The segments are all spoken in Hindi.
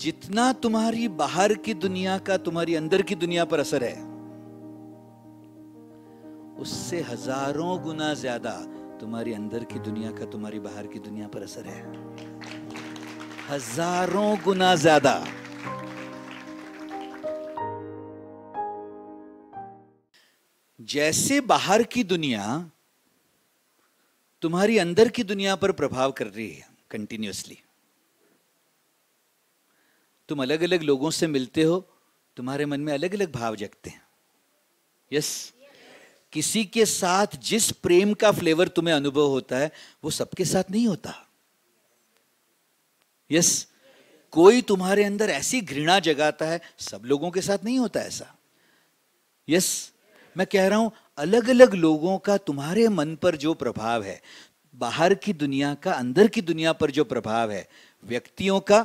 जितना तुम्हारी बाहर की दुनिया का तुम्हारी अंदर की दुनिया पर असर है उससे हजारों गुना ज्यादा तुम्हारी अंदर की दुनिया का तुम्हारी बाहर की दुनिया पर असर है हजारों गुना ज्यादा जैसे बाहर की दुनिया तुम्हारी अंदर की दुनिया पर प्रभाव कर रही है कंटिन्यूसली तुम अलग अलग लोगों से मिलते हो तुम्हारे मन में अलग अलग भाव जगते हैं यस yes? किसी के साथ जिस प्रेम का फ्लेवर तुम्हें अनुभव होता है वो सबके साथ नहीं होता यस yes? कोई तुम्हारे अंदर ऐसी घृणा जगाता है सब लोगों के साथ नहीं होता ऐसा यस मैं कह रहा हूं अलग अलग लोगों का तुम्हारे मन पर जो प्रभाव है बाहर की दुनिया का अंदर की दुनिया पर जो प्रभाव है व्यक्तियों का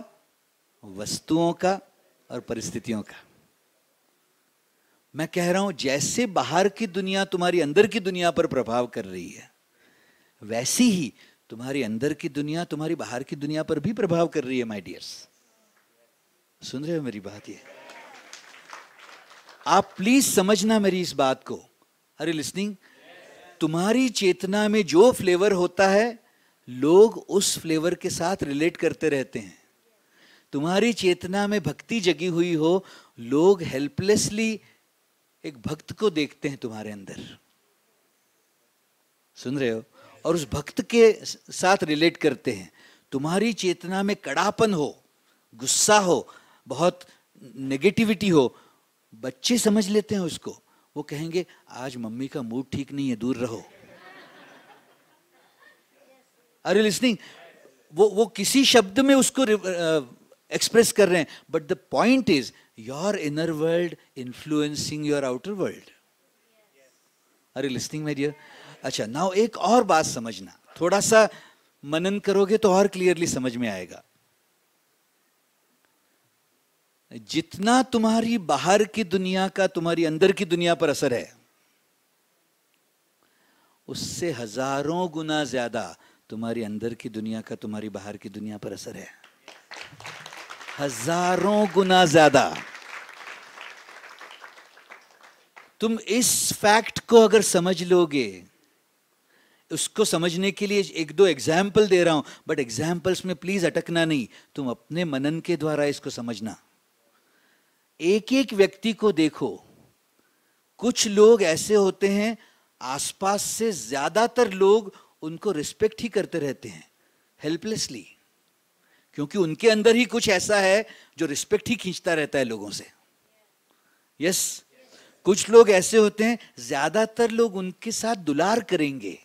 वस्तुओं का और परिस्थितियों का मैं कह रहा हूं जैसे बाहर की दुनिया तुम्हारी अंदर की दुनिया पर प्रभाव कर रही है वैसी ही तुम्हारी अंदर की दुनिया तुम्हारी बाहर की दुनिया पर भी प्रभाव कर रही है माय डियर्स सुन रहे हो मेरी बात ये आप प्लीज समझना मेरी इस बात को अरे लिसनिंग तुम्हारी चेतना में जो फ्लेवर होता है लोग उस फ्लेवर के साथ रिलेट करते रहते हैं तुम्हारी चेतना में भक्ति जगी हुई हो लोग हेल्पलेसली एक भक्त को देखते हैं तुम्हारे अंदर सुन रहे हो और उस भक्त के साथ रिलेट करते हैं तुम्हारी चेतना में कड़ापन हो गुस्सा हो बहुत नेगेटिविटी हो बच्चे समझ लेते हैं उसको वो कहेंगे आज मम्मी का मूड ठीक नहीं है दूर रहो अरे लिस्निंग वो वो किसी शब्द में उसको एक्सप्रेस कर रहे हैं but the point is your inner world influencing your outer world are listening मेरी अच्छा नाउ एक और बात समझना थोड़ा सा मनन करोगे तो और क्लियरली समझ में आएगा जितना तुम्हारी बाहर की दुनिया का तुम्हारी अंदर की दुनिया पर असर है उससे हजारों गुना ज्यादा तुम्हारी अंदर की दुनिया का तुम्हारी बाहर की दुनिया पर असर है हजारों गुना ज्यादा तुम इस फैक्ट को अगर समझ लोगे उसको समझने के लिए एक दो एग्जाम्पल दे रहा हूं बट एग्जाम्पल्स में प्लीज अटकना नहीं तुम अपने मनन के द्वारा इसको समझना एक एक व्यक्ति को देखो कुछ लोग ऐसे होते हैं आसपास से ज्यादातर लोग उनको रिस्पेक्ट ही करते रहते हैं हेल्पलेसली क्योंकि उनके अंदर ही कुछ ऐसा है जो रिस्पेक्ट ही खींचता रहता है लोगों से यस yes. कुछ लोग ऐसे होते हैं ज्यादातर लोग उनके साथ दुलार करेंगे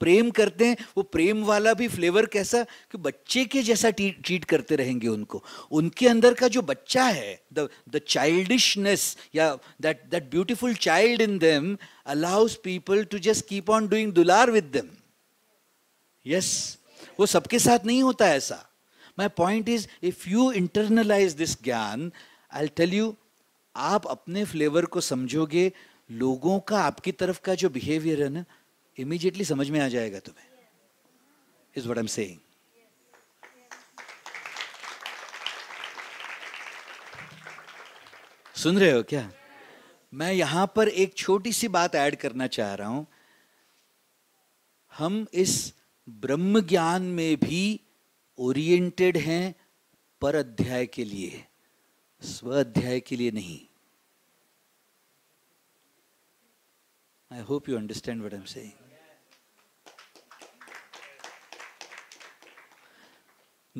प्रेम करते हैं वो प्रेम वाला भी फ्लेवर कैसा कि बच्चे के जैसा ट्रीट करते रहेंगे उनको उनके अंदर का जो बच्चा है द द चाइल्डिशनेस या that that beautiful child in them allows people to just keep on doing दुलार विद देम यस वो सबके साथ नहीं होता ऐसा My point is if you internalize this ज्ञान आई टेल यू आप अपने फ्लेवर को समझोगे लोगों का आपकी तरफ का जो बिहेवियर है ना इमीजिएटली समझ में आ जाएगा तुम्हें इज वट एम सेइंग सुन रहे हो क्या मैं यहां पर एक छोटी सी बात ऐड करना चाह रहा हूं हम इस ब्रह्म ज्ञान में भी ओरिएंटेड हैं पर अध्याय के लिए स्व अध्याय के लिए नहीं I hope you understand what am say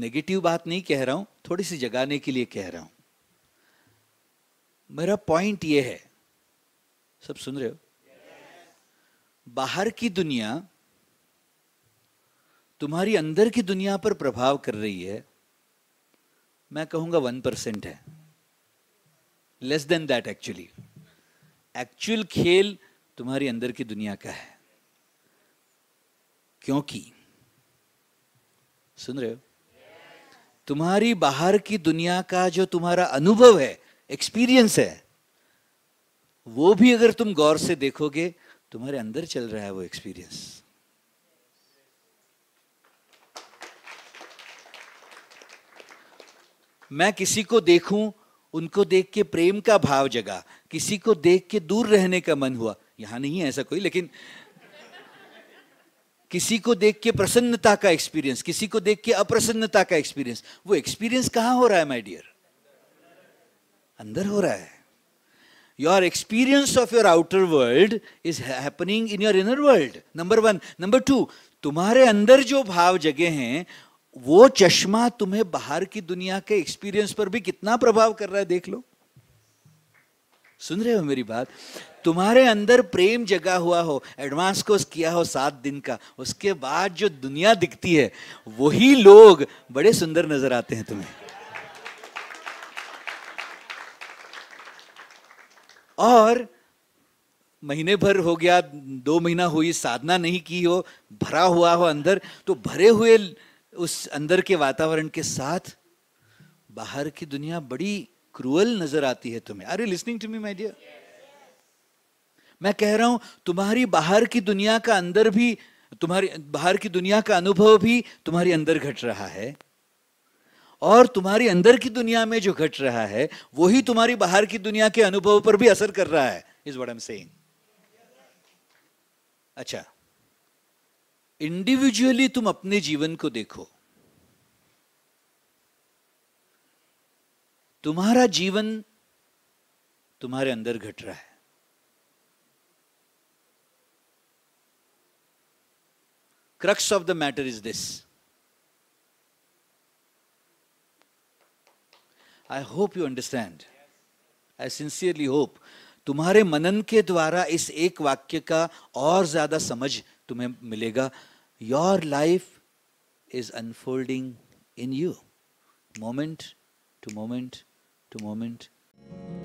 negative बात नहीं कह रहा हूं थोड़ी सी जगाने के लिए कह रहा हूं मेरा पॉइंट ये है सब सुन रहे हो yes. बाहर की दुनिया तुम्हारी अंदर की दुनिया पर प्रभाव कर रही है मैं कहूंगा वन परसेंट है less than that actually actual खेल तुम्हारी अंदर की दुनिया का है क्योंकि सुन रहे हो तुम्हारी बाहर की दुनिया का जो तुम्हारा अनुभव है एक्सपीरियंस है वो भी अगर तुम गौर से देखोगे तुम्हारे अंदर चल रहा है वो एक्सपीरियंस मैं किसी को देखूं उनको देख के प्रेम का भाव जगा किसी को देख के दूर रहने का मन हुआ यहां नहीं है ऐसा कोई लेकिन किसी को देख के प्रसन्नता का एक्सपीरियंस किसी को देख के अप्रसन्नता का एक्सपीरियंस वो एक्सपीरियंस कहां हो रहा है माय डियर अंदर हो रहा है your experience of your outer world is happening in your inner world number one number two तुम्हारे अंदर जो भाव जगे हैं वो चश्मा तुम्हें बाहर की दुनिया के एक्सपीरियंस पर भी कितना प्रभाव कर रहा है देख लो सुन रहे हो मेरी बात तुम्हारे अंदर प्रेम जगा हुआ हो एडवांस कोर्स किया हो सात दिन का उसके बाद जो दुनिया दिखती है वही लोग बड़े सुंदर नजर आते हैं तुम्हें और महीने भर हो गया दो महीना हुई साधना नहीं की हो भरा हुआ हो अंदर तो भरे हुए उस अंदर के वातावरण के साथ बाहर की दुनिया बड़ी क्रूअल नजर आती है तुम्हें are listening to me my dear मैं कह रहा हूं तुम्हारी बाहर की दुनिया का अंदर भी तुम्हारी बाहर की दुनिया का अनुभव भी तुम्हारी अंदर घट रहा है और तुम्हारी अंदर की दुनिया में जो घट रहा है वही तुम्हारी बाहर की दुनिया के अनुभव पर भी असर कर रहा है इज वट एम सेइंग अच्छा इंडिविजुअली तुम अपने जीवन को देखो तुम्हारा जीवन तुम्हारे अंदर घट रहा है crux of the matter is this I hope you understand I sincerely hope तुम्हारे मनन के द्वारा इस एक वाक्य का और ज्यादा समझ तुम्हें मिलेगा your life is unfolding in you moment to moment to moment